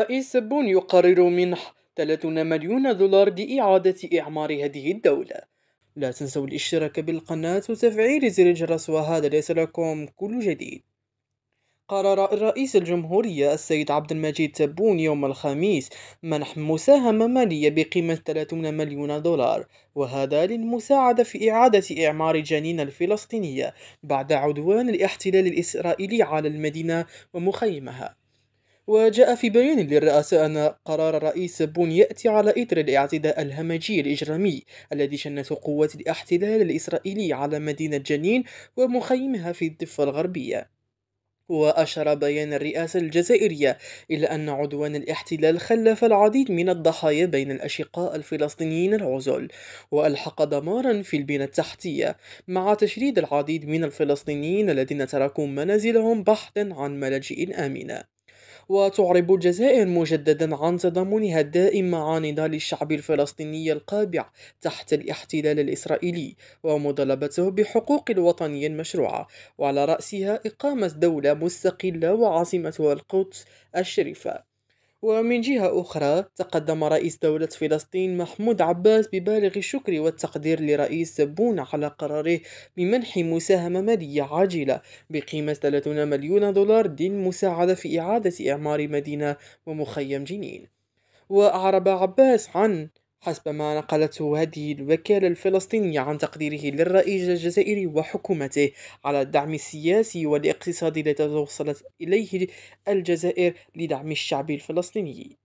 رئيس بون يقرر منح 30 مليون دولار لإعادة إعمار هذه الدولة لا تنسوا الاشتراك بالقناة وتفعيل زر الجرس وهذا ليصلكم كل جديد قرر الرئيس الجمهورية السيد عبد المجيد تبون يوم الخميس منح مساهمة مالية بقيمة 30 مليون دولار وهذا للمساعدة في إعادة إعمار جنين الفلسطينية بعد عدوان الاحتلال الإسرائيلي على المدينة ومخيمها وجاء في بيان للرئاسة أن قرار الرئيس بون يأتي على إثر الاعتداء الهمجي الإجرامي الذي شنته قوات الاحتلال الإسرائيلي على مدينة جنين ومخيمها في الضفة الغربية وأشار بيان الرئاسة الجزائرية إلى أن عدوان الاحتلال خلف العديد من الضحايا بين الأشقاء الفلسطينيين العزل وألحق دمارا في البنى التحتية مع تشريد العديد من الفلسطينيين الذين تركوا منازلهم بحثا عن ملاجئ آمنة وتعرب الجزائر مجددا عن تضامنها الدائم مع نضال الشعب الفلسطيني القابع تحت الاحتلال الإسرائيلي ومطالبته بحقوق الوطنية المشروعة وعلى رأسها إقامة دولة مستقلة وعاصمتها القدس الشريفة ومن جهة أخرى تقدم رئيس دولة فلسطين محمود عباس ببالغ الشكر والتقدير لرئيس بون على قراره بمنح مساهمة مالية عاجلة بقيمة 30 مليون دولار للمساعدة في إعادة إعمار مدينة ومخيم جنين وأعرب عباس عن حسب ما نقلته هذه الوكالة الفلسطينية عن تقديره للرئيس الجزائري وحكومته على الدعم السياسي والاقتصادي الذي توصلت إليه الجزائر لدعم الشعب الفلسطيني